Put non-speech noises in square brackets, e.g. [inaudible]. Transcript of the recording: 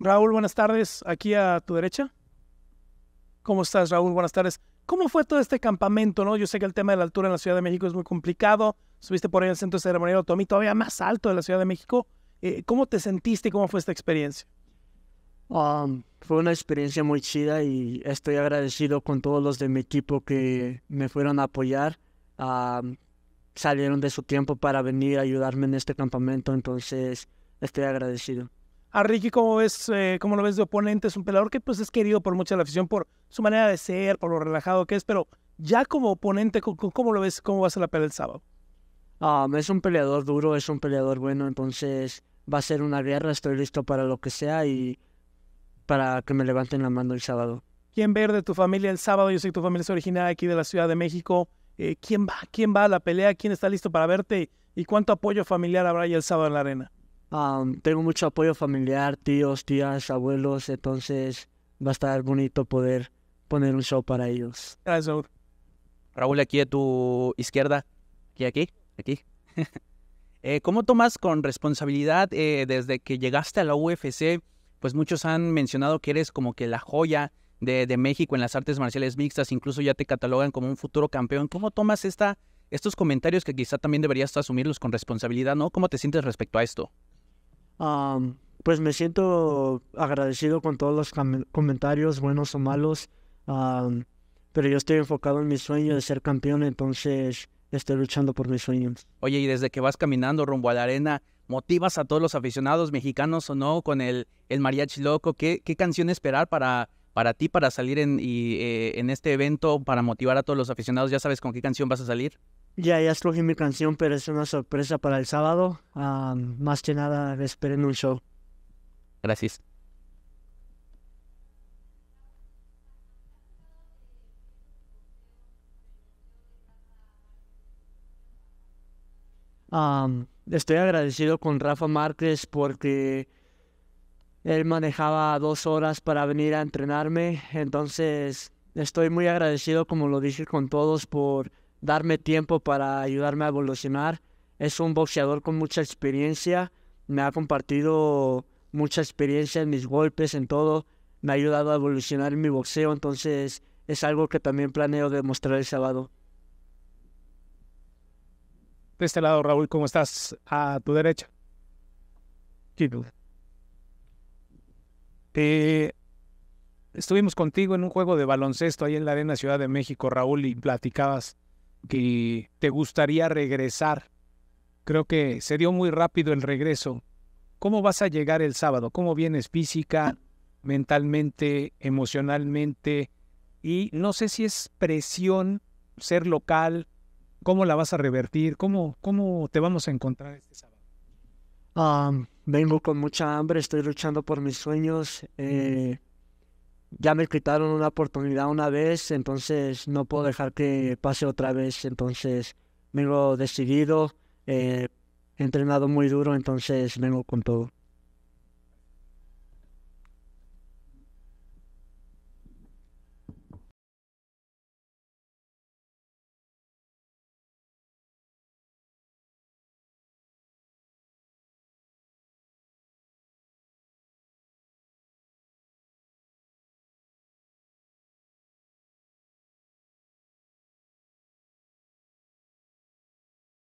Raúl, buenas tardes, aquí a tu derecha. ¿Cómo estás, Raúl? Buenas tardes. ¿Cómo fue todo este campamento? No? Yo sé que el tema de la altura en la Ciudad de México es muy complicado. Subiste por ahí al centro ceremonial Tomí, todavía más alto de la Ciudad de México. Eh, ¿Cómo te sentiste y cómo fue esta experiencia? Um, fue una experiencia muy chida y estoy agradecido con todos los de mi equipo que me fueron a apoyar. Um, salieron de su tiempo para venir a ayudarme en este campamento, entonces estoy agradecido. A Ricky, ¿cómo, ves, eh, cómo lo ves de oponente? Es un peleador que pues es querido por mucha la afición, por su manera de ser, por lo relajado que es, pero ya como oponente, ¿cómo, lo ves? ¿Cómo va a ser la pelea el sábado? Um, es un peleador duro, es un peleador bueno, entonces va a ser una guerra, estoy listo para lo que sea y para que me levanten la mano el sábado. ¿Quién ver de tu familia el sábado? Yo sé que tu familia es originaria aquí de la Ciudad de México. Eh, ¿Quién va? ¿Quién va a la pelea? ¿Quién está listo para verte? ¿Y cuánto apoyo familiar habrá ya el sábado en la arena? tengo mucho apoyo familiar, tíos, tías, abuelos, entonces va a estar bonito poder poner un show para ellos. Raúl. aquí a tu izquierda, aquí, aquí, aquí. [laughs] Eh, ¿Cómo tomas con responsabilidad eh, desde que llegaste a la UFC? Pues muchos han mencionado que eres como que la joya de, de, México en las artes marciales mixtas, incluso ya te catalogan como un futuro campeón. ¿Cómo tomas esta, estos comentarios que quizá también deberías asumirlos con responsabilidad, ¿no? ¿Cómo te sientes respecto a esto? pues me siento agradecido con todos los comentarios, buenos o malos, pero yo estoy enfocado en mi sueño de ser campeón, entonces estoy luchando por mis sueños. Oye, y desde que vas caminando rumbo a la arena, ¿motivas a todos los aficionados mexicanos o no con el, el mariachi loco? ¿Qué, ¿Qué canción esperar para, para ti, para salir en, eh, en este evento, para motivar a todos los aficionados? ¿Ya sabes con qué canción vas a salir? Ya, ya escogí mi canción, pero es una sorpresa para el sábado. más que nada, esperen un show. Gracias. estoy agradecido con Rafa Márquez porque él manejaba dos horas para venir a entrenarme. Entonces, estoy muy agradecido, como lo dije con todos, por darme tiempo para ayudarme a evolucionar. Es un boxeador con mucha experiencia, me ha compartido mucha experiencia en mis golpes, en todo, me ha ayudado a evolucionar en mi boxeo, entonces es algo que también planeo demostrar el sábado. De este lado, Raúl, ¿cómo estás? A tu derecha. ¿Qué eh, estuvimos contigo en un juego de baloncesto ahí en la Arena Ciudad de México, Raúl, y platicabas que te gustaría regresar. Creo que se dio muy rápido el regreso. ¿Cómo vas a llegar el sábado? ¿Cómo vienes física, mentalmente, emocionalmente? Y no sé si es presión ser local, cómo la vas a revertir, cómo, cómo te vamos a encontrar este sábado. Ah, vengo con mucha hambre, estoy luchando por mis sueños. Eh, ya me quitaron una oportunidad una vez, entonces no puedo dejar que pase otra vez. Entonces vengo decidido, eh, he entrenado muy duro, entonces vengo con todo.